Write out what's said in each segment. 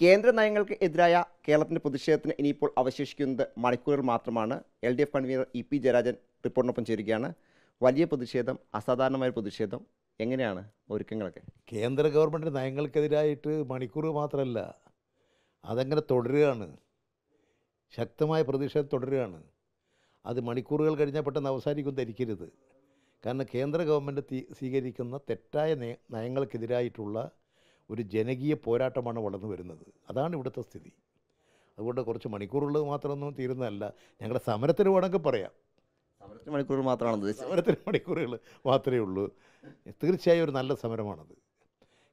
കേന്ദ്ര നയങ്ങൾക്ക് എതിരായ കേരളത്തിൻ്റെ പ്രതിഷേധത്തിന് ഇനിയിപ്പോൾ അവശേഷിക്കുന്നത് മണിക്കൂറുകൾ മാത്രമാണ് L D F convener E P Jayarajan റിപ്പോർട്ടിനൊപ്പം ചേരുകയാണ് വലിയ പ്രതിഷേധം അസാധാരണമായ പ്രതിഷേധം എങ്ങനെയാണ് ഒരുക്കങ്ങളൊക്കെ കേന്ദ്ര ഗവൺമെൻറ് നയങ്ങൾക്കെതിരായിട്ട് മണിക്കൂർ മാത്രമല്ല അതങ്ങനെ തുടരുകയാണ് ശക്തമായ പ്രതിഷേധം തുടരുകയാണ് അത് മണിക്കൂറുകൾ കഴിഞ്ഞാൽ പെട്ടെന്ന് അവസാനിക്കും ധരിക്കരുത് കാരണം കേന്ദ്ര ഗവൺമെൻറ് സ്വീകരിക്കുന്ന തെറ്റായ നയങ്ങൾക്കെതിരായിട്ടുള്ള ഒരു ജനകീയ പോരാട്ടമാണ് വളർന്നു വരുന്നത് അതാണ് ഇവിടുത്തെ സ്ഥിതി അതുകൊണ്ട് കുറച്ച് മണിക്കൂറുള്ളത് മാത്രമൊന്നും തീരുന്നതല്ല ഞങ്ങളുടെ സമരത്തിന് വേണമെങ്കിൽ പറയാം സമരത്തിന് മണിക്കൂർ മാത്രമാണ് സമരത്തിന് മണിക്കൂറുകൾ മാത്രമേ ഉള്ളൂ തീർച്ചയായും ഒരു നല്ല സമരമാണത്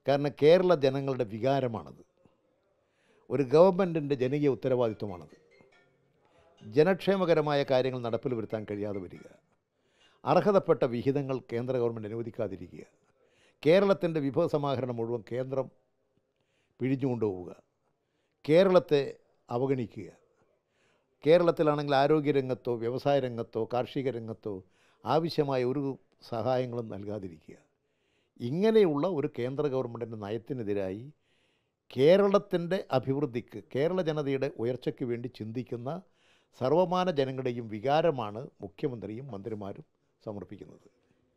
കാരണം കേരള ജനങ്ങളുടെ വികാരമാണത് ഒരു ഗവൺമെൻറ്റിൻ്റെ ജനകീയ ഉത്തരവാദിത്വമാണത് ജനക്ഷേമകരമായ കാര്യങ്ങൾ നടപ്പിൽ വരുത്താൻ കഴിയാതെ വരിക അർഹതപ്പെട്ട വിഹിതങ്ങൾ കേന്ദ്ര ഗവൺമെൻറ് അനുവദിക്കാതിരിക്കുക കേരളത്തിൻ്റെ സമാഹരണം മുഴുവൻ കേന്ദ്രം പിഴിഞ്ഞു കൊണ്ടുപോവുക കേരളത്തെ അവഗണിക്കുക കേരളത്തിലാണെങ്കിൽ ആരോഗ്യരംഗത്തോ വ്യവസായ രംഗത്തോ കാർഷിക രംഗത്തോ ആവശ്യമായ ഒരു സഹായങ്ങളും നൽകാതിരിക്കുക ഇങ്ങനെയുള്ള ഒരു കേന്ദ്ര ഗവൺമെൻറ്റിൻ്റെ നയത്തിനെതിരായി കേരളത്തിൻ്റെ അഭിവൃദ്ധിക്ക് കേരള ജനതയുടെ ഉയർച്ചയ്ക്ക് വേണ്ടി ചിന്തിക്കുന്ന സർവമാന ജനങ്ങളുടെയും വികാരമാണ് മുഖ്യമന്ത്രിയും മന്ത്രിമാരും സമർപ്പിക്കുന്നത്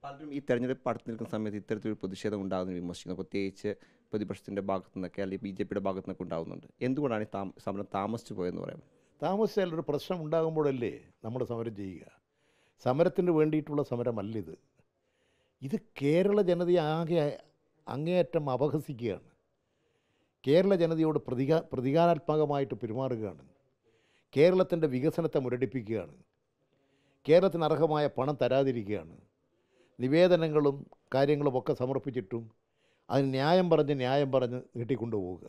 പലരും ഈ തെരഞ്ഞെടുപ്പ് അടുത്ത് നിൽക്കുന്ന സമയത്ത് ഇത്തരത്തിലൊരു പ്രതിഷേധം ഉണ്ടാകുന്ന വിമർശിക്കുന്നു പ്രത്യേകിച്ച് പ്രതിപക്ഷത്തിൻ്റെ ഭാഗത്തു നിന്നൊക്കെ അല്ലെങ്കിൽ ബി ജെ പിയുടെ ഭാഗത്തു നിന്നൊക്കെ ഉണ്ടാകുന്നുണ്ട് എന്തുകൊണ്ടാണ് ഈ താമ സമരം താമസിച്ചു പോയെന്ന് പറയുന്നത് താമസിച്ചാൽ ഒരു പ്രശ്നം ഉണ്ടാകുമ്പോഴല്ലേ നമ്മൾ സമരം ചെയ്യുക സമരത്തിന് വേണ്ടിയിട്ടുള്ള സമരമല്ല ഇത് ഇത് കേരള ജനതയെ ആകെ അങ്ങേയറ്റം അപഹസിക്കുകയാണ് കേരള ജനതയോട് പ്രതികാ പ്രതികാരാത്മകമായിട്ട് പെരുമാറുകയാണ് കേരളത്തിൻ്റെ വികസനത്തെ മുരടിപ്പിക്കുകയാണ് കേരളത്തിന് അർഹമായ പണം തരാതിരിക്കുകയാണ് നിവേദനങ്ങളും കാര്യങ്ങളും ഒക്കെ സമർപ്പിച്ചിട്ടും അതിന് ന്യായം പറഞ്ഞ് ന്യായം പറഞ്ഞ് നീട്ടിക്കൊണ്ടുപോവുക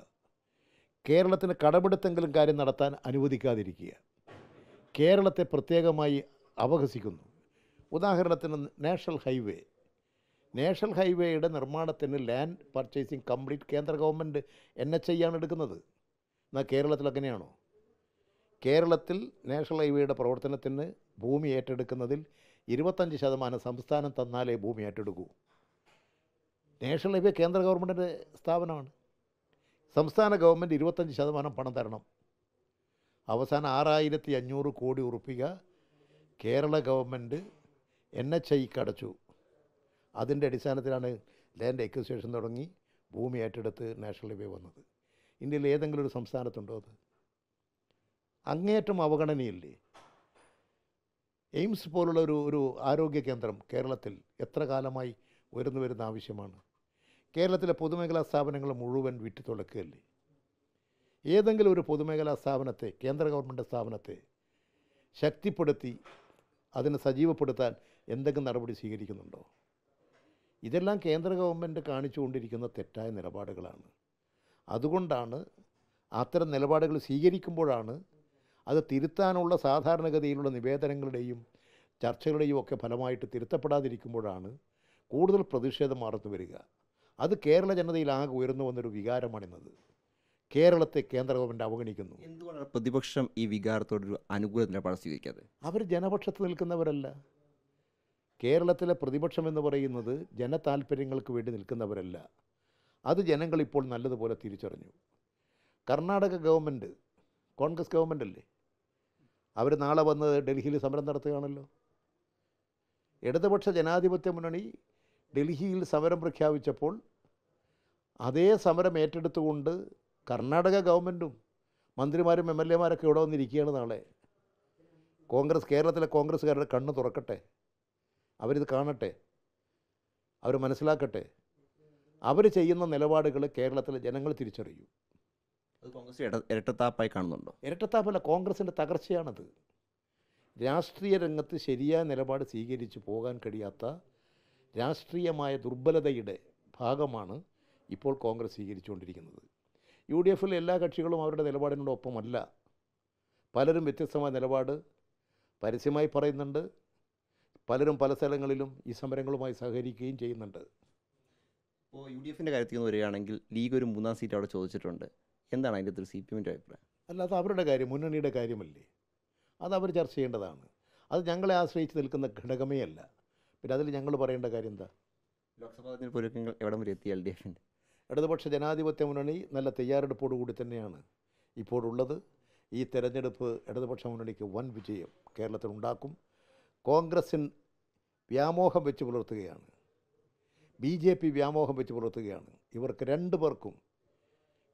കേരളത്തിന് കടപിടുത്തെങ്കിലും കാര്യം നടത്താൻ അനുവദിക്കാതിരിക്കുക കേരളത്തെ പ്രത്യേകമായി അപഹസിക്കുന്നു ഉദാഹരണത്തിന് നാഷണൽ ഹൈവേ നാഷണൽ ഹൈവേയുടെ നിർമ്മാണത്തിന് ലാൻഡ് പർച്ചേസിങ് കംപ്ലീറ്റ് കേന്ദ്ര ഗവൺമെൻറ് എൻ എച്ച് ഐ ആണ് എടുക്കുന്നത് എന്നാൽ കേരളത്തിൽ അങ്ങനെയാണോ കേരളത്തിൽ നാഷണൽ ഹൈവേയുടെ പ്രവർത്തനത്തിന് ഭൂമി ഏറ്റെടുക്കുന്നതിൽ ഇരുപത്തഞ്ച് ശതമാനം സംസ്ഥാനം തന്നാലേ ഭൂമി ഏറ്റെടുക്കൂ നാഷണൽ ഹൈവേ കേന്ദ്ര ഗവൺമെൻറ്റിൻ്റെ സ്ഥാപനമാണ് സംസ്ഥാന ഗവൺമെൻറ് ഇരുപത്തഞ്ച് ശതമാനം പണം തരണം അവസാനം ആറായിരത്തി അഞ്ഞൂറ് കോടി ഉറപ്പിക കേരള ഗവൺമെൻറ് എൻ എച്ച് ഐക്ക് അടച്ചു അതിൻ്റെ അടിസ്ഥാനത്തിലാണ് ലാൻഡ് എക്വിസിയേഷൻ തുടങ്ങി ഭൂമി ഏറ്റെടുത്ത് നാഷണൽ ഹൈവേ വന്നത് ഇന്ത്യയിൽ ഏതെങ്കിലും ഒരു സംസ്ഥാനത്തുണ്ടോ അത് അങ്ങേയറ്റം അവഗണനയില്ലേ എയിംസ് പോലുള്ള ഒരു ഒരു ആരോഗ്യ കേന്ദ്രം കേരളത്തിൽ എത്ര കാലമായി ഉയർന്നു വരുന്ന ആവശ്യമാണ് കേരളത്തിലെ പൊതുമേഖലാ സ്ഥാപനങ്ങൾ മുഴുവൻ തുളക്കുകയല്ലേ ഏതെങ്കിലും ഒരു പൊതുമേഖലാ സ്ഥാപനത്തെ കേന്ദ്ര ഗവൺമെൻറ് സ്ഥാപനത്തെ ശക്തിപ്പെടുത്തി അതിനെ സജീവപ്പെടുത്താൻ എന്തെങ്കിലും നടപടി സ്വീകരിക്കുന്നുണ്ടോ ഇതെല്ലാം കേന്ദ്ര ഗവൺമെൻറ് കാണിച്ചുകൊണ്ടിരിക്കുന്ന തെറ്റായ നിലപാടുകളാണ് അതുകൊണ്ടാണ് അത്തരം നിലപാടുകൾ സ്വീകരിക്കുമ്പോഴാണ് അത് തിരുത്താനുള്ള സാധാരണഗതിയിലുള്ള നിവേദനങ്ങളുടെയും ചർച്ചകളുടെയും ഒക്കെ ഫലമായിട്ട് തിരുത്തപ്പെടാതിരിക്കുമ്പോഴാണ് കൂടുതൽ പ്രതിഷേധം മാറുന്നു വരിക അത് കേരള ജനതയിലാകെ ഉയർന്നു വന്നൊരു വികാരമാണിന്നത് കേരളത്തെ കേന്ദ്ര ഗവൺമെൻറ് അവഗണിക്കുന്നു എന്തുകൊണ്ടാണ് പ്രതിപക്ഷം ഈ വികാരത്തോടൊരു അനുകൂല നിലപാട് സ്വീകരിക്കാതെ അവർ ജനപക്ഷത്ത് നിൽക്കുന്നവരല്ല കേരളത്തിലെ പ്രതിപക്ഷം എന്ന് പറയുന്നത് ജനതാൽപ്പര്യങ്ങൾക്ക് വേണ്ടി നിൽക്കുന്നവരല്ല അത് ജനങ്ങളിപ്പോൾ നല്ലതുപോലെ തിരിച്ചറിഞ്ഞു കർണാടക ഗവൺമെൻറ് കോൺഗ്രസ് ഗവൺമെൻറ് അല്ലേ അവർ നാളെ വന്ന് ഡൽഹിയിൽ സമരം നടത്തുകയാണല്ലോ ഇടതുപക്ഷ ജനാധിപത്യ മുന്നണി ഡൽഹിയിൽ സമരം പ്രഖ്യാപിച്ചപ്പോൾ അതേ സമരം ഏറ്റെടുത്തുകൊണ്ട് കർണാടക ഗവൺമെൻറ്റും മന്ത്രിമാരും എം എൽ എമാരൊക്കെ ഇവിടെ വന്നിരിക്കുകയാണ് നാളെ കോൺഗ്രസ് കേരളത്തിലെ കോൺഗ്രസ്സുകാരുടെ കണ്ണ് തുറക്കട്ടെ അവരിത് കാണട്ടെ അവർ മനസ്സിലാക്കട്ടെ അവർ ചെയ്യുന്ന നിലപാടുകൾ കേരളത്തിലെ ജനങ്ങൾ തിരിച്ചറിയൂ അത് കോൺഗ്രസ് ഇരട്ടത്താപ്പായി കാണുന്നുണ്ടോ ഇരട്ടത്താപ്പല്ല കോൺഗ്രസിൻ്റെ തകർച്ചയാണത് രാഷ്ട്രീയ രംഗത്ത് ശരിയായ നിലപാട് സ്വീകരിച്ച് പോകാൻ കഴിയാത്ത രാഷ്ട്രീയമായ ദുർബലതയുടെ ഭാഗമാണ് ഇപ്പോൾ കോൺഗ്രസ് സ്വീകരിച്ചുകൊണ്ടിരിക്കുന്നത് യു ഡി എഫിലെ എല്ലാ കക്ഷികളും അവരുടെ നിലപാടിനോടൊപ്പമല്ല പലരും വ്യത്യസ്തമായ നിലപാട് പരസ്യമായി പറയുന്നുണ്ട് പലരും പല സ്ഥലങ്ങളിലും ഈ സമരങ്ങളുമായി സഹകരിക്കുകയും ചെയ്യുന്നുണ്ട് ഇപ്പോൾ യു ഡി എഫിൻ്റെ കാര്യത്തിൽ നിന്ന് വരികയാണെങ്കിൽ ലീഗ് ഒരു മൂന്നാം സീറ്റ് അവിടെ ചോദിച്ചിട്ടുണ്ട് എന്താണ് അതിൻ്റെ അകത്ത് സി പി എമ്മിൻ്റെ അഭിപ്രായം അല്ലാതെ അവരുടെ കാര്യം മുന്നണിയുടെ കാര്യമല്ലേ അത് അവർ ചർച്ച ചെയ്യേണ്ടതാണ് അത് ഞങ്ങളെ ആശ്രയിച്ച് നിൽക്കുന്ന ഘടകമേ അല്ല പിന്നെ അതിൽ ഞങ്ങൾ പറയേണ്ട കാര്യം എന്താ ലോക്സഭാ തെരഞ്ഞെടുപ്പ് ഒരുക്കങ്ങൾ എവിടം വരെ എത്തി എൽ ഡി എഫിൻ്റെ ഇടതുപക്ഷ ജനാധിപത്യ മുന്നണി നല്ല തയ്യാറെടുപ്പോടുകൂടി തന്നെയാണ് ഇപ്പോഴുള്ളത് ഈ തെരഞ്ഞെടുപ്പ് ഇടതുപക്ഷ മുന്നണിക്ക് വൻ വിജയം കേരളത്തിൽ ഉണ്ടാക്കും കോൺഗ്രസിന് വ്യാമോഹം വെച്ച് പുലർത്തുകയാണ് ബി ജെ പി വ്യാമോഹം വെച്ച് പുലർത്തുകയാണ് ഇവർക്ക് രണ്ട് പേർക്കും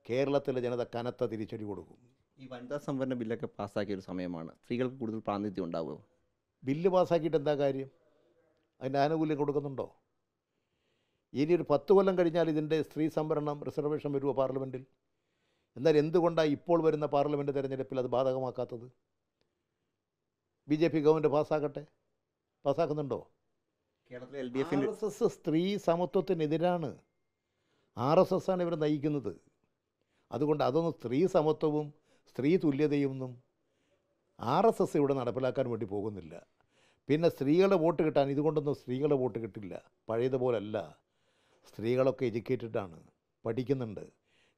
കേരളത്തിലെ ജനത കനത്ത തിരിച്ചടി കൊടുക്കും ഈ വനിതാ സംവരണ ബില്ലൊക്കെ പാസ്സാക്കിയ ഒരു സമയമാണ് സ്ത്രീകൾക്ക് കൂടുതൽ പ്രാതിനിധ്യം ഉണ്ടാവുമോ ബില്ല് പാസ്സാക്കിയിട്ട് എന്താ കാര്യം അതിൻ്റെ ആനുകൂല്യം കൊടുക്കുന്നുണ്ടോ ഇനി ഒരു പത്ത് കൊല്ലം കഴിഞ്ഞാൽ ഇതിൻ്റെ സ്ത്രീ സംവരണം റിസർവേഷൻ വരുമോ പാർലമെൻറ്റിൽ എന്നാൽ എന്തുകൊണ്ടാണ് ഇപ്പോൾ വരുന്ന പാർലമെൻറ്റ് തിരഞ്ഞെടുപ്പിൽ അത് ബാധകമാക്കാത്തത് ബി ജെ പി ഗവൺമെൻറ് പാസ്സാക്കട്ടെ പാസ്സാക്കുന്നുണ്ടോ കേരളത്തിലെ എൽ ഡി എഫ് സ്ത്രീ സമത്വത്തിനെതിരാണ് ആർ എസ് എസ് ആണ് ഇവരെ നയിക്കുന്നത് അതുകൊണ്ട് അതൊന്നും സ്ത്രീ സമത്വവും സ്ത്രീ തുല്യതയൊന്നും ആർ എസ് എസ് ഇവിടെ നടപ്പിലാക്കാൻ വേണ്ടി പോകുന്നില്ല പിന്നെ സ്ത്രീകളുടെ വോട്ട് കിട്ടാൻ ഇതുകൊണ്ടൊന്നും സ്ത്രീകളുടെ വോട്ട് കിട്ടില്ല പഴയതുപോലല്ല സ്ത്രീകളൊക്കെ എഡ്യൂക്കേറ്റഡാണ് പഠിക്കുന്നുണ്ട്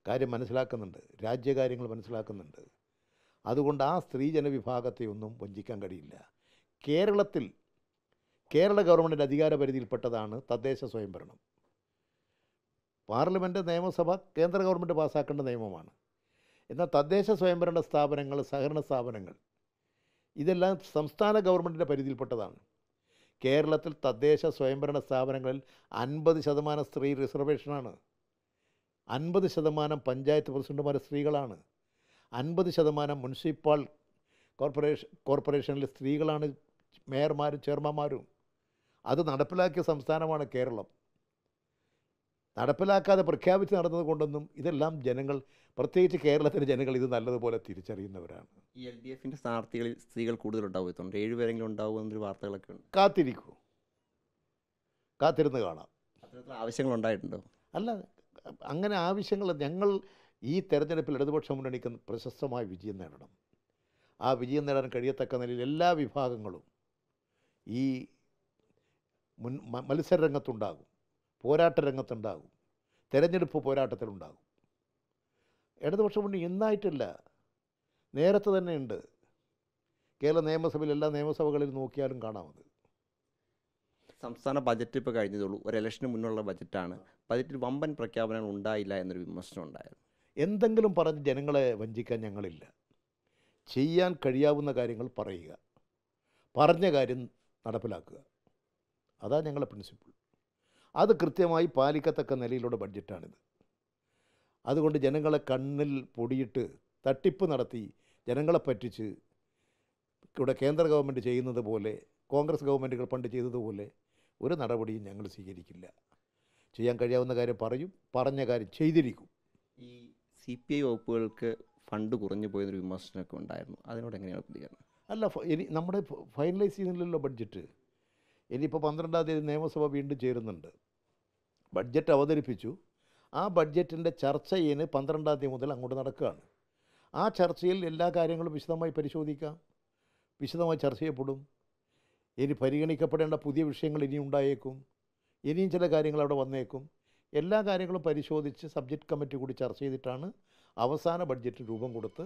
കാര്യം മനസ്സിലാക്കുന്നുണ്ട് രാജ്യകാര്യങ്ങൾ മനസ്സിലാക്കുന്നുണ്ട് അതുകൊണ്ട് ആ സ്ത്രീ ജനവിഭാഗത്തെ ഒന്നും വഞ്ചിക്കാൻ കഴിയില്ല കേരളത്തിൽ കേരള ഗവൺമെൻറ്റിൻ്റെ അധികാരപരിധിയിൽപ്പെട്ടതാണ് തദ്ദേശ സ്വയംഭരണം പാർലമെൻ്റ് നിയമസഭ കേന്ദ്ര ഗവൺമെൻറ് പാസ്സാക്കേണ്ട നിയമമാണ് എന്നാൽ തദ്ദേശ സ്വയംഭരണ സ്ഥാപനങ്ങൾ സഹകരണ സ്ഥാപനങ്ങൾ ഇതെല്ലാം സംസ്ഥാന ഗവൺമെൻറ്റിൻ്റെ പരിധിയിൽപ്പെട്ടതാണ് കേരളത്തിൽ തദ്ദേശ സ്വയംഭരണ സ്ഥാപനങ്ങളിൽ അൻപത് ശതമാനം സ്ത്രീ റിസർവേഷനാണ് അൻപത് ശതമാനം പഞ്ചായത്ത് പ്രസിഡന്റുമാർ സ്ത്രീകളാണ് അൻപത് ശതമാനം മുനിസിപ്പൽ കോർപ്പറേഷൻ കോർപ്പറേഷനിലെ സ്ത്രീകളാണ് മേയർമാരും ചെയർമാന്മാരും അത് നടപ്പിലാക്കിയ സംസ്ഥാനമാണ് കേരളം നടപ്പിലാക്കാതെ പ്രഖ്യാപിച്ച് നടന്നത് കൊണ്ടൊന്നും ഇതെല്ലാം ജനങ്ങൾ പ്രത്യേകിച്ച് കേരളത്തിലെ ജനങ്ങൾ ഇത് നല്ലതുപോലെ തിരിച്ചറിയുന്നവരാണ് ഈ എൽ ഡി എഫിൻ്റെ സ്ഥാനാർത്ഥികളിൽ സ്ത്രീകൾ കൂടുതൽ ഉണ്ടാവുന്നുണ്ട് ഏഴുപേരെങ്കിലും എന്നൊരു വാർത്തകളൊക്കെ ഉണ്ട് കാത്തിരിക്കൂ കാത്തിരുന്ന് കാണാം ആവശ്യങ്ങൾ ഉണ്ടായിട്ടുണ്ടോ അല്ല അങ്ങനെ ആവശ്യങ്ങൾ ഞങ്ങൾ ഈ തെരഞ്ഞെടുപ്പിൽ ഇടതുപക്ഷം മുന്നണിക്ക് പ്രശസ്തമായ വിജയം നേടണം ആ വിജയം നേടാൻ കഴിയത്തക്ക നിലയിൽ എല്ലാ വിഭാഗങ്ങളും ഈ മുൻ മത്സരരംഗത്തുണ്ടാകും പോരാട്ട രംഗത്തുണ്ടാകും തെരഞ്ഞെടുപ്പ് പോരാട്ടത്തിലുണ്ടാകും ഇടതുപക്ഷ മുന്നണി ഇന്നായിട്ടില്ല നേരത്തെ തന്നെ ഉണ്ട് കേരള നിയമസഭയിൽ എല്ലാ നിയമസഭകളിൽ നോക്കിയാലും കാണാമത് സംസ്ഥാന ബജറ്റ് ഇപ്പോൾ കഴിഞ്ഞതുള്ളൂ ഒരു ഇലക്ഷന് മുന്നുള്ള ബജറ്റാണ് ബജറ്റിൽ വമ്പൻ പ്രഖ്യാപനങ്ങൾ ഉണ്ടായില്ല എന്നൊരു വിമർശനം ഉണ്ടായിരുന്നു എന്തെങ്കിലും പറഞ്ഞ് ജനങ്ങളെ വഞ്ചിക്കാൻ ഞങ്ങളില്ല ചെയ്യാൻ കഴിയാവുന്ന കാര്യങ്ങൾ പറയുക പറഞ്ഞ കാര്യം നടപ്പിലാക്കുക അതാണ് ഞങ്ങളുടെ പ്രിൻസിപ്പിൾ അത് കൃത്യമായി പാലിക്കത്തക്ക നിലയിലുള്ള ബഡ്ജറ്റാണിത് അതുകൊണ്ട് ജനങ്ങളെ കണ്ണിൽ പൊടിയിട്ട് തട്ടിപ്പ് നടത്തി ജനങ്ങളെ പറ്റിച്ച് ഇവിടെ കേന്ദ്ര ഗവൺമെൻറ് ചെയ്യുന്നത് പോലെ കോൺഗ്രസ് ഗവൺമെൻറ്റുകൾ പണ്ട് ചെയ്തതുപോലെ ഒരു നടപടിയും ഞങ്ങൾ സ്വീകരിക്കില്ല ചെയ്യാൻ കഴിയാവുന്ന കാര്യം പറയും പറഞ്ഞ കാര്യം ചെയ്തിരിക്കും ഈ സി പി ഐ വകുപ്പുകൾക്ക് ഫണ്ട് കുറഞ്ഞു പോയതൊരു വിമർശനമൊക്കെ ഉണ്ടായിരുന്നു അതിനോട് എങ്ങനെയാണ് പ്രതികരണം അല്ല ഇനി നമ്മുടെ ഫൈനലൈസ് ചെയ്യുന്നില്ലല്ലോ ബഡ്ജറ്റ് ഇനിയിപ്പോൾ പന്ത്രണ്ടാം തീയതി നിയമസഭ വീണ്ടും ചേരുന്നുണ്ട് ബഡ്ജറ്റ് അവതരിപ്പിച്ചു ആ ബഡ്ജറ്റിൻ്റെ ചർച്ചയിന് പന്ത്രണ്ടാം തീയതി മുതൽ അങ്ങോട്ട് നടക്കുകയാണ് ആ ചർച്ചയിൽ എല്ലാ കാര്യങ്ങളും വിശദമായി പരിശോധിക്കാം വിശദമായി ചർച്ച ചെയ്യപ്പെടും ഇനി പരിഗണിക്കപ്പെടേണ്ട പുതിയ വിഷയങ്ങൾ ഇനി ഉണ്ടായേക്കും ഇനിയും ചില കാര്യങ്ങൾ അവിടെ വന്നേക്കും എല്ലാ കാര്യങ്ങളും പരിശോധിച്ച് സബ്ജക്റ്റ് കമ്മിറ്റി കൂടി ചർച്ച ചെയ്തിട്ടാണ് അവസാന ബഡ്ജറ്റ് രൂപം കൊടുത്ത്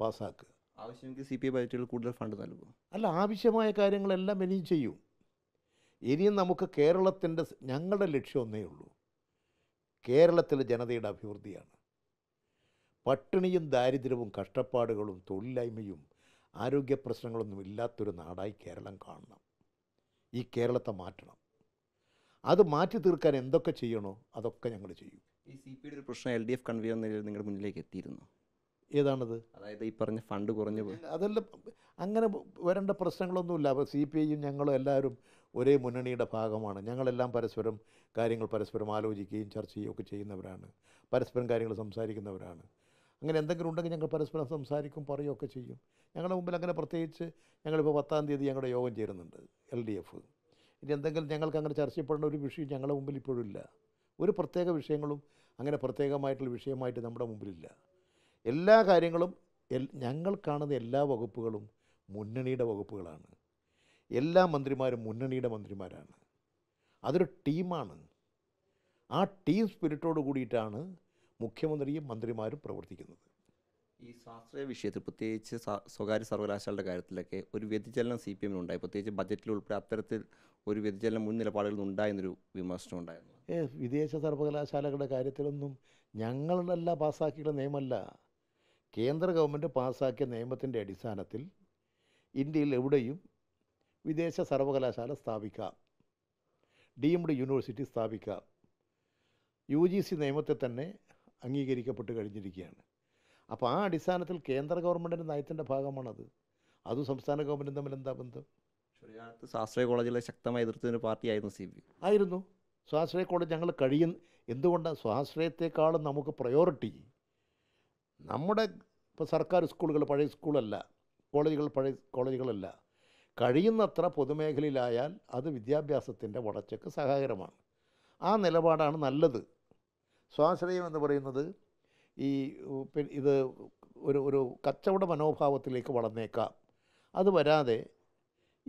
പാസ്സാക്കുക ആവശ്യമെങ്കിൽ സി പി ഐ ബജറ്റുകൾ കൂടുതൽ ഫണ്ട് നൽകും അല്ല ആവശ്യമായ കാര്യങ്ങളെല്ലാം ഇനിയും ചെയ്യും ഇനിയും നമുക്ക് കേരളത്തിൻ്റെ ഞങ്ങളുടെ ലക്ഷ്യം ഒന്നേ ഉള്ളൂ കേരളത്തിലെ ജനതയുടെ അഭിവൃദ്ധിയാണ് പട്ടിണിയും ദാരിദ്ര്യവും കഷ്ടപ്പാടുകളും തൊഴിലില്ലായ്മയും ആരോഗ്യ പ്രശ്നങ്ങളൊന്നും ഇല്ലാത്തൊരു നാടായി കേരളം കാണണം ഈ കേരളത്തെ മാറ്റണം അത് മാറ്റി തീർക്കാൻ എന്തൊക്കെ ചെയ്യണോ അതൊക്കെ ഞങ്ങൾ ചെയ്യും ഈ സി പി ഒരു പ്രശ്നം എൽ ഡി എഫ് കൺവീനർ നിലയിൽ നിങ്ങളുടെ മുന്നിലേക്ക് എത്തിയിരുന്നു ഏതാണത് അതായത് ഈ പറഞ്ഞ ഫണ്ട് കുറഞ്ഞു അതെല്ലാം അങ്ങനെ വരേണ്ട പ്രശ്നങ്ങളൊന്നുമില്ല അപ്പോൾ സി പി ഐയും ഞങ്ങളും എല്ലാവരും ഒരേ മുന്നണിയുടെ ഭാഗമാണ് ഞങ്ങളെല്ലാം പരസ്പരം കാര്യങ്ങൾ പരസ്പരം ആലോചിക്കുകയും ചർച്ച ചെയ്യുകയും ഒക്കെ ചെയ്യുന്നവരാണ് പരസ്പരം കാര്യങ്ങൾ സംസാരിക്കുന്നവരാണ് അങ്ങനെ എന്തെങ്കിലും ഉണ്ടെങ്കിൽ ഞങ്ങൾ പരസ്പരം സംസാരിക്കും പറയുകയൊക്കെ ചെയ്യും ഞങ്ങളുടെ മുമ്പിൽ അങ്ങനെ പ്രത്യേകിച്ച് ഞങ്ങളിപ്പോൾ പത്താം തീയതി ഞങ്ങളുടെ യോഗം ചേരുന്നുണ്ട് എൽ ഡി എഫ് ഇനി എന്തെങ്കിലും ഞങ്ങൾക്ക് അങ്ങനെ ചർച്ച ചെയ്യപ്പെടേണ്ട ഒരു വിഷയം ഞങ്ങളുടെ മുമ്പിൽ ഇപ്പോഴില്ല ഒരു പ്രത്യേക വിഷയങ്ങളും അങ്ങനെ പ്രത്യേകമായിട്ടുള്ള വിഷയമായിട്ട് നമ്മുടെ മുമ്പിലില്ല എല്ലാ കാര്യങ്ങളും ഞങ്ങൾ കാണുന്ന എല്ലാ വകുപ്പുകളും മുന്നണിയുടെ വകുപ്പുകളാണ് എല്ലാ മന്ത്രിമാരും മുന്നണിയുടെ മന്ത്രിമാരാണ് അതൊരു ടീമാണ് ആ ടീം സ്പിരിറ്റോട് കൂടിയിട്ടാണ് മുഖ്യമന്ത്രിയും മന്ത്രിമാരും പ്രവർത്തിക്കുന്നത് ഈ സ്വാശ്രയ വിഷയത്തിൽ പ്രത്യേകിച്ച് സ്വകാര്യ സർവകലാശാലയുടെ കാര്യത്തിലൊക്കെ ഒരു വ്യതിചലനം സി പി എമ്മിനുണ്ടായി പ്രത്യേകിച്ച് ബജറ്റിൽ ഉൾപ്പെടെ അത്തരത്തിൽ ഒരു വ്യതിചലനം മുൻ നിലപാടുകളിൽ ഉണ്ടായെന്നൊരു വിമർശനം ഉണ്ടായിരുന്നു ഏ വിദേശ സർവകലാശാലകളുടെ കാര്യത്തിലൊന്നും ഞങ്ങളല്ല പാസ്സാക്കിയുള്ള നിയമമല്ല കേന്ദ്ര ഗവൺമെൻറ് പാസ്സാക്കിയ നിയമത്തിൻ്റെ അടിസ്ഥാനത്തിൽ ഇന്ത്യയിൽ എവിടെയും വിദേശ സർവകലാശാല സ്ഥാപിക്കാം ഡീംഡ് യൂണിവേഴ്സിറ്റി സ്ഥാപിക്കാം യു ജി സി നിയമത്തെ തന്നെ അംഗീകരിക്കപ്പെട്ട് കഴിഞ്ഞിരിക്കുകയാണ് അപ്പോൾ ആ അടിസ്ഥാനത്തിൽ കേന്ദ്ര ഗവൺമെൻറ്റിൻ്റെ നയത്തിൻ്റെ ഭാഗമാണത് അതും സംസ്ഥാന ഗവൺമെൻറ് തമ്മിൽ എന്താ ബന്ധം സ്വാശ്രയ കോളേജിലെ ശക്തമായ എതിർത്തിന് പാർട്ടിയായിരുന്നു സി ബി ആയിരുന്നു സ്വാശ്രയ കോളേജ് ഞങ്ങൾ കഴിയുന്ന എന്തുകൊണ്ടാണ് സ്വാശ്രയത്തെക്കാളും നമുക്ക് പ്രയോറിറ്റി നമ്മുടെ ഇപ്പോൾ സർക്കാർ സ്കൂളുകൾ പഴയ സ്കൂളല്ല കോളേജുകൾ പഴയ കോളേജുകളല്ല കഴിയുന്നത്ര പൊതുമേഖലയിലായാൽ അത് വിദ്യാഭ്യാസത്തിൻ്റെ വളർച്ചയ്ക്ക് സഹായകരമാണ് ആ നിലപാടാണ് നല്ലത് സ്വാശ്രയം എന്ന് പറയുന്നത് ഈ ഇത് ഒരു ഒരു കച്ചവട മനോഭാവത്തിലേക്ക് വളർന്നേക്കാം അത് വരാതെ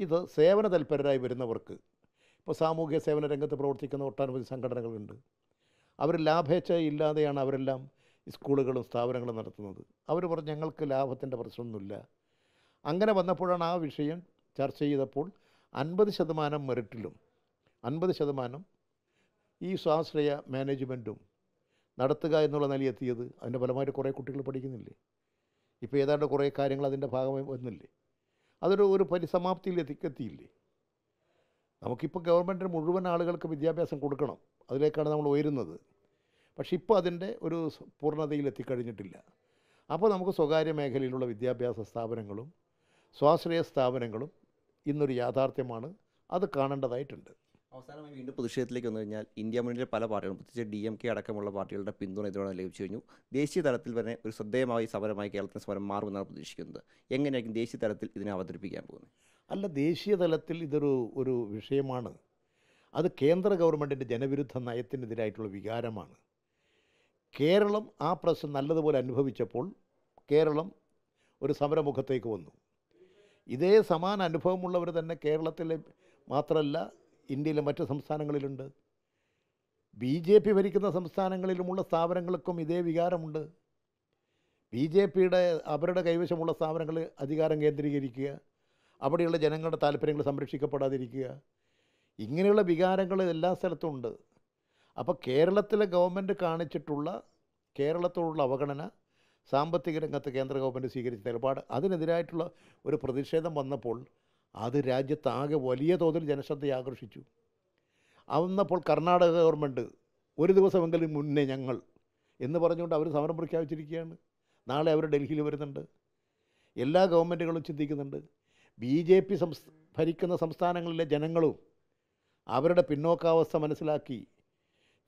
ഇത് സേവന തൽപരരായി വരുന്നവർക്ക് ഇപ്പോൾ സാമൂഹ്യ സേവന രംഗത്ത് പ്രവർത്തിക്കുന്ന ഒട്ടനവധി സംഘടനകളുണ്ട് അവർ ലാഭേച്ഛയില്ലാതെയാണ് അവരെല്ലാം സ്കൂളുകളും സ്ഥാപനങ്ങളും നടത്തുന്നത് അവർ പറഞ്ഞു ഞങ്ങൾക്ക് ലാഭത്തിൻ്റെ പ്രശ്നമൊന്നുമില്ല അങ്ങനെ വന്നപ്പോഴാണ് ആ വിഷയം ചർച്ച ചെയ്തപ്പോൾ അൻപത് ശതമാനം മെറിറ്റിലും അൻപത് ശതമാനം ഈ സ്വാശ്രയ മാനേജ്മെൻറ്റും നടത്തുക എന്നുള്ള നിലയിൽ എത്തിയത് അതിൻ്റെ ഫലമായിട്ട് കുറേ കുട്ടികൾ പഠിക്കുന്നില്ലേ ഇപ്പോൾ ഏതാണ്ട് കുറേ കാര്യങ്ങൾ അതിൻ്റെ ഭാഗമായി വന്നില്ലേ അതൊരു ഒരു പരിസമാപ്തിയിൽ എത്തിയില്ലേ നമുക്കിപ്പോൾ ഗവൺമെൻറ്റിന് മുഴുവൻ ആളുകൾക്ക് വിദ്യാഭ്യാസം കൊടുക്കണം അതിലേക്കാണ് നമ്മൾ ഉയരുന്നത് പക്ഷെ ഇപ്പോൾ അതിൻ്റെ ഒരു പൂർണ്ണതയിൽ എത്തിക്കഴിഞ്ഞിട്ടില്ല അപ്പോൾ നമുക്ക് സ്വകാര്യ മേഖലയിലുള്ള വിദ്യാഭ്യാസ സ്ഥാപനങ്ങളും സ്വാശ്രയ സ്ഥാപനങ്ങളും ഇന്നൊരു യാഥാർത്ഥ്യമാണ് അത് കാണേണ്ടതായിട്ടുണ്ട് അവസാനമായി വീണ്ടും പ്രതിഷേധത്തിലേക്ക് വന്നു കഴിഞ്ഞാൽ ഇന്ത്യ മുന്നിലെ പല പാർട്ടികളും പ്രത്യേകിച്ച് ഡി എം കെ അടക്കമുള്ള പാർട്ടികളുടെ പിന്തുണ ഇതോടെ ലഭിച്ചു കഴിഞ്ഞു ദേശീയ തലത്തിൽ തന്നെ ഒരു ശ്രദ്ധേയമായി സമരമായി കേരളത്തിന് സമരം മാറുമെന്നാണ് പ്രതീക്ഷിക്കുന്നത് എങ്ങനെയായിരിക്കും ദേശീയ തലത്തിൽ ഇതിനെ അവതരിപ്പിക്കാൻ പോകുന്നത് അല്ല ദേശീയ തലത്തിൽ ഇതൊരു ഒരു വിഷയമാണ് അത് കേന്ദ്ര ഗവൺമെൻറ്റിൻ്റെ ജനവിരുദ്ധ നയത്തിനെതിരായിട്ടുള്ള വികാരമാണ് കേരളം ആ പ്രശ്നം നല്ലതുപോലെ അനുഭവിച്ചപ്പോൾ കേരളം ഒരു സമരമുഖത്തേക്ക് വന്നു ഇതേ സമാന അനുഭവമുള്ളവർ തന്നെ കേരളത്തിൽ മാത്രമല്ല ഇന്ത്യയിലെ മറ്റ് സംസ്ഥാനങ്ങളിലുണ്ട് ബി ജെ പി ഭരിക്കുന്ന സംസ്ഥാനങ്ങളിലുമുള്ള സ്ഥാപനങ്ങൾക്കും ഇതേ വികാരമുണ്ട് ബി ജെ പിയുടെ അവരുടെ കൈവശമുള്ള സ്ഥാപനങ്ങൾ അധികാരം കേന്ദ്രീകരിക്കുക അവിടെയുള്ള ജനങ്ങളുടെ താല്പര്യങ്ങൾ സംരക്ഷിക്കപ്പെടാതിരിക്കുക ഇങ്ങനെയുള്ള വികാരങ്ങൾ എല്ലാ സ്ഥലത്തും ഉണ്ട് അപ്പോൾ കേരളത്തിലെ ഗവൺമെൻറ് കാണിച്ചിട്ടുള്ള കേരളത്തോടുള്ള അവഗണന സാമ്പത്തിക രംഗത്ത് കേന്ദ്ര ഗവൺമെൻറ് സ്വീകരിച്ച നിലപാട് അതിനെതിരായിട്ടുള്ള ഒരു പ്രതിഷേധം വന്നപ്പോൾ അത് രാജ്യത്താകെ വലിയ തോതിൽ ജനശ്രദ്ധ ആകർഷിച്ചു അന്നപ്പോൾ കർണാടക ഗവൺമെൻറ് ഒരു ദിവസമെങ്കിലും മുന്നേ ഞങ്ങൾ എന്ന് പറഞ്ഞുകൊണ്ട് അവർ സമരം പ്രഖ്യാപിച്ചിരിക്കുകയാണ് നാളെ അവർ ഡൽഹിയിൽ വരുന്നുണ്ട് എല്ലാ ഗവൺമെൻറ്റുകളും ചിന്തിക്കുന്നുണ്ട് ബി ജെ പി സംസ് ഭരിക്കുന്ന സംസ്ഥാനങ്ങളിലെ ജനങ്ങളും അവരുടെ പിന്നോക്കാവസ്ഥ മനസ്സിലാക്കി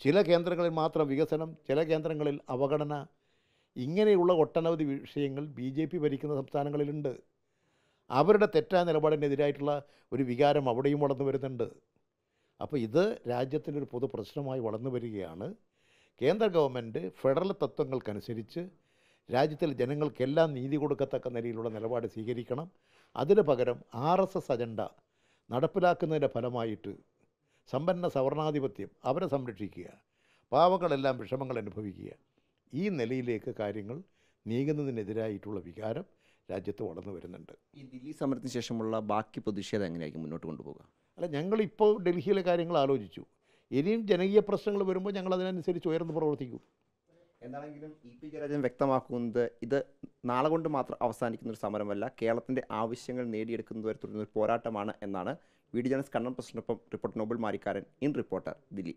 ചില കേന്ദ്രങ്ങളിൽ മാത്രം വികസനം ചില കേന്ദ്രങ്ങളിൽ അവഗണന ഇങ്ങനെയുള്ള ഒട്ടനവധി വിഷയങ്ങൾ ബി ജെ പി ഭരിക്കുന്ന സംസ്ഥാനങ്ങളിലുണ്ട് അവരുടെ തെറ്റായ നിലപാടിനെതിരായിട്ടുള്ള ഒരു വികാരം അവിടെയും വളർന്നു വരുന്നുണ്ട് അപ്പോൾ ഇത് രാജ്യത്തിൻ്റെ ഒരു പൊതു പ്രശ്നമായി വളർന്നു വരികയാണ് കേന്ദ്ര ഗവൺമെൻറ് ഫെഡറൽ തത്വങ്ങൾക്കനുസരിച്ച് രാജ്യത്തിലെ ജനങ്ങൾക്കെല്ലാം നീതി കൊടുക്കത്തക്ക നിലയിലുള്ള നിലപാട് സ്വീകരിക്കണം അതിന് പകരം ആർ എസ് എസ് അജണ്ട നടപ്പിലാക്കുന്നതിൻ്റെ ഫലമായിട്ട് സമ്പന്ന സവർണാധിപത്യം അവരെ സംരക്ഷിക്കുക പാവങ്ങളെല്ലാം വിഷമങ്ങൾ അനുഭവിക്കുക ഈ നിലയിലേക്ക് കാര്യങ്ങൾ നീങ്ങുന്നതിനെതിരായിട്ടുള്ള വികാരം രാജ്യത്ത് വളർന്നു വരുന്നുണ്ട് ഈ ദില്ലി സമരത്തിന് ശേഷമുള്ള ബാക്കി പ്രതിഷേധം എങ്ങനെയായിരിക്കും മുന്നോട്ട് കൊണ്ടുപോകുക അല്ല ഞങ്ങളിപ്പോൾ ഡൽഹിയിലെ കാര്യങ്ങൾ ആലോചിച്ചു ഇനിയും ജനകീയ പ്രശ്നങ്ങൾ വരുമ്പോൾ ഞങ്ങൾ അതിനനുസരിച്ച് ഉയർന്നു പ്രവർത്തിക്കും എന്താണെങ്കിലും ഇ പി ജയരാജൻ വ്യക്തമാക്കുന്നത് ഇത് നാളെ കൊണ്ട് മാത്രം അവസാനിക്കുന്ന ഒരു സമരമല്ല കേരളത്തിൻ്റെ ആവശ്യങ്ങൾ നേടിയെടുക്കുന്നതുവരെ തുടരുന്ന ഒരു പോരാട്ടമാണ് എന്നാണ് ഡി ജനസ് കണ്ണൻ പ്രശ്നപ്പം റിപ്പോർട്ടർ നോബൽ മാരിക്കാരൻ ഇൻ റിപ്പോർട്ടർ ദില്ലി